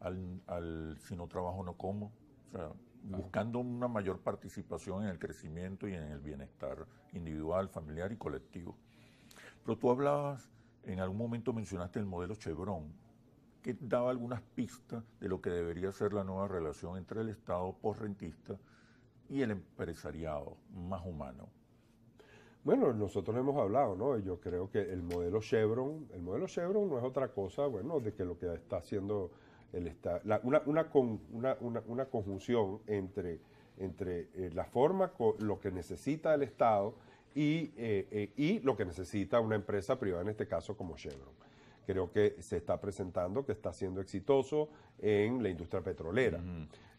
al, al si no trabajo no como, buscando una mayor participación en el crecimiento y en el bienestar individual, familiar y colectivo. Pero tú hablabas, en algún momento mencionaste el modelo Chevron, que daba algunas pistas de lo que debería ser la nueva relación entre el Estado postrentista y el empresariado más humano. Bueno, nosotros hemos hablado, ¿no? Yo creo que el modelo Chevron, el modelo Chevron no es otra cosa, bueno, de que lo que está haciendo el Estado, una, una, una, conjunción entre, entre eh, la forma, lo que necesita el Estado eh, eh, y, lo que necesita una empresa privada, en este caso como Chevron. Creo que se está presentando, que está siendo exitoso en la industria petrolera.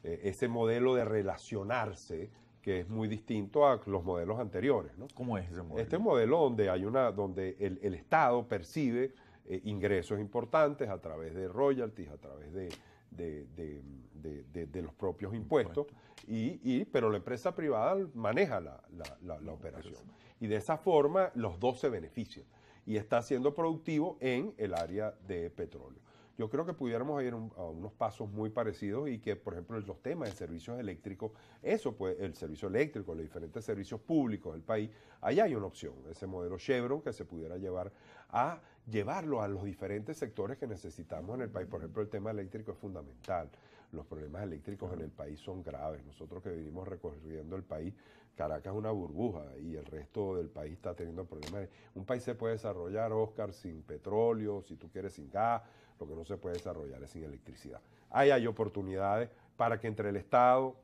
ese modelo de relacionarse que es muy distinto a los modelos anteriores. ¿no? ¿Cómo es ese modelo? Este modelo donde, hay una, donde el, Estado percibe eh, ingresos importantes a través de royalties, a través de, los propios impuestos, y, pero la empresa privada maneja la operación. Y de esa forma los dos se benefician y está siendo productivo en el área de petróleo. Yo creo que pudiéramos ir a unos pasos muy parecidos y que, por ejemplo, los temas de servicios eléctricos, eso pues, el servicio eléctrico, los diferentes servicios públicos del país, allá hay una opción, ese modelo Chevron que se pudiera llevar a llevarlo a los diferentes sectores que necesitamos en el país. Por ejemplo, el tema eléctrico es fundamental. Los problemas eléctricos en el país son graves. Nosotros que vivimos recorriendo el país, Caracas es una burbuja y el resto del país está teniendo problemas. Un país se puede desarrollar, Oscar, sin petróleo, si tú quieres, sin gas, lo que no se puede desarrollar es sin electricidad. Ahí hay oportunidades para que entre el Estado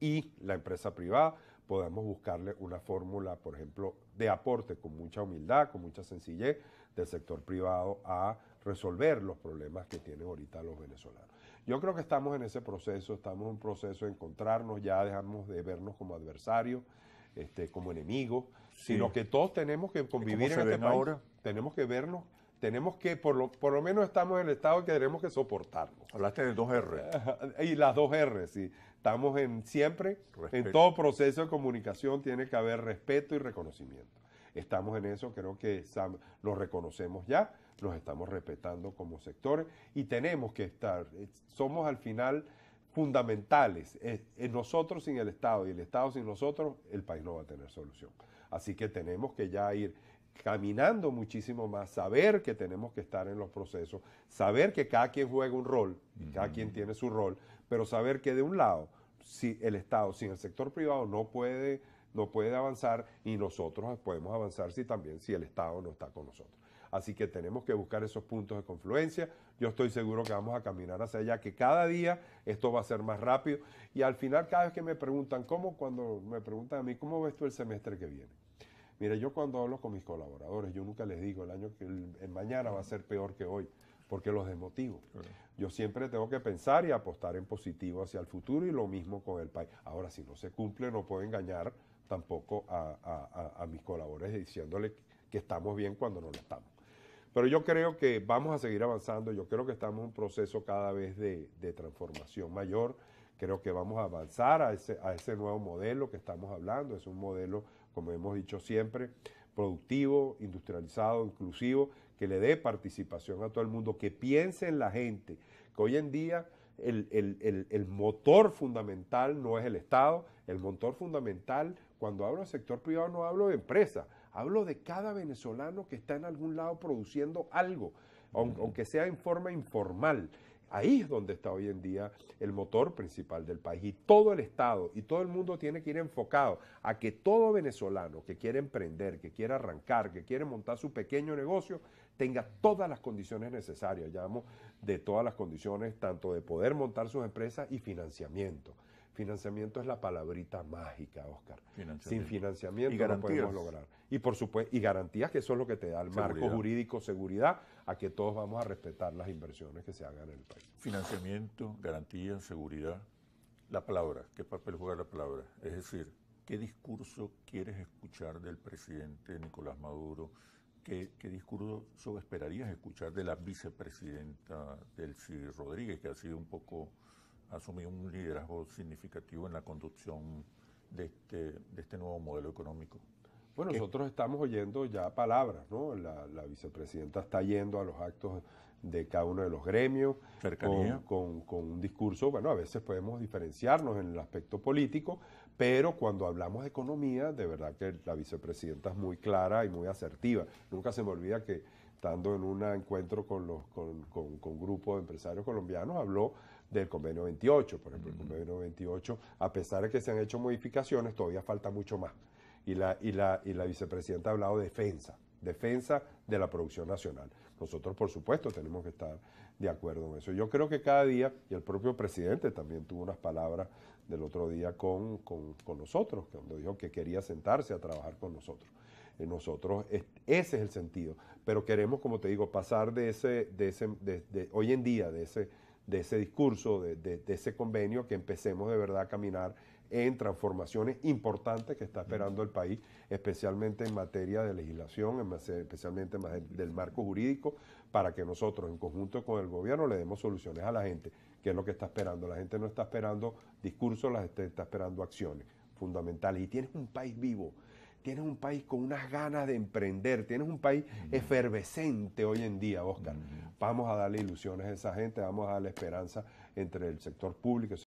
y la empresa privada podamos buscarle una fórmula, por ejemplo, de aporte con mucha humildad, con mucha sencillez del sector privado a resolver los problemas que tienen ahorita los venezolanos. Yo creo que estamos en ese proceso, estamos en un proceso de encontrarnos, ya dejamos de vernos como adversarios, este, como enemigos, sino que todos tenemos que convivir en este país. Tenemos que vernos tenemos que, por lo, por lo menos estamos en el estado que tenemos que soportarnos. Hablaste de dos r y las dos r sí. Estamos en siempre, en todo proceso de comunicación tiene que haber respeto y reconocimiento. Estamos en eso, creo que lo reconocemos ya, nos estamos respetando como sectores y tenemos que estar, eh, somos al final fundamentales. Eh, nosotros sin el Estado y el Estado sin nosotros, el país no va a tener solución. Así que tenemos que ya ir caminando muchísimo más, saber que tenemos que estar en los procesos, saber que cada quien juega un rol, cada quien tiene su rol, pero saber que de un lado, si el Estado, sin el sector privado no puede, no puede avanzar y nosotros podemos avanzar si también si el Estado no está con nosotros. Así que tenemos que buscar esos puntos de confluencia. Yo estoy seguro que vamos a caminar hacia allá, que cada día esto va a ser más rápido. Y al final, cada vez que me preguntan, ¿cómo? Cuando me preguntan a mí, ¿cómo ves tú el semestre que viene? Mira, yo cuando hablo con mis colaboradores, yo nunca les digo el año que mañana va a ser peor que hoy, porque los desmotivo. Yo siempre tengo que pensar y apostar en positivo hacia el futuro y lo mismo con el país. Ahora, si no se cumple, no puedo engañar tampoco a, mis colaboradores diciéndoles que estamos bien cuando no lo estamos. Pero yo creo que vamos a seguir avanzando, yo creo que estamos en un proceso cada vez de transformación mayor Creo que vamos a avanzar a ese, nuevo modelo que estamos hablando. Es un modelo, como hemos dicho siempre, productivo, industrializado, inclusivo, que le dé participación a todo el mundo, que piense en la gente, que hoy en día el, motor fundamental no es el Estado, el motor fundamental, cuando hablo de sector privado no hablo de empresa, hablo de cada venezolano que está en algún lado produciendo algo, aunque sea en forma informal. Ahí es donde está hoy en día el motor principal del país. Y todo el Estado y todo el mundo tiene que ir enfocado a que todo venezolano que quiere emprender, que quiere arrancar, que quiere montar su pequeño negocio, tenga todas las condiciones necesarias, llamo, de todas las condiciones, tanto de poder montar sus empresas y financiamiento. Financiamiento es la palabrita mágica, Oscar. Sin financiamiento no podemos lograr. Y por supuesto, y garantías que eso es lo que te da el marco jurídico, seguridad, a que todos vamos a respetar las inversiones que se hagan en el país. Financiamiento, garantías, seguridad, la palabra, qué papel juega la palabra. Es decir, ¿qué discurso quieres escuchar del presidente Nicolás Maduro? ¿Qué, discurso esperarías escuchar de la vicepresidenta Delcy Rodríguez, que ha sido un poco asumir un liderazgo significativo en la conducción de este, de este nuevo modelo económico. Bueno, nosotros estamos oyendo ya palabras, ¿no? La, vicepresidenta está yendo a los actos de cada uno de los gremios, Con, con, un discurso, bueno, a veces podemos diferenciarnos en el aspecto político, pero cuando hablamos de economía, de verdad que la vicepresidenta es muy clara y muy asertiva. Nunca se me olvida que estando en un encuentro con, los, con, con, con un grupo de empresarios colombianos, habló del convenio 28. Por ejemplo, el convenio 28, a pesar de que se han hecho modificaciones, todavía falta mucho más. Y la, y la, y la vicepresidenta ha hablado de defensa, defensa de la producción nacional. Nosotros, por supuesto, tenemos que estar de acuerdo en eso. Yo creo que cada día, y el propio presidente también tuvo unas palabras del otro día con, con, con nosotros, cuando dijo que quería sentarse a trabajar con nosotros. Eh, nosotros, ese es el sentido. Pero queremos, como te digo, pasar de ese, de ese de, hoy en día, de ese de ese discurso, de, ese convenio, que empecemos de verdad a caminar en transformaciones importantes que está esperando el país, especialmente en materia de legislación, especialmente más del marco jurídico, para que nosotros, en conjunto con el gobierno, le demos soluciones a la gente, que es lo que está esperando. La gente no está esperando discursos, la gente está esperando acciones fundamentales. Y tienes un país vivo tienes un país con unas ganas de emprender, tienes un país efervescente hoy en día, Oscar. Vamos a darle ilusiones a esa gente, vamos a darle esperanza entre el sector público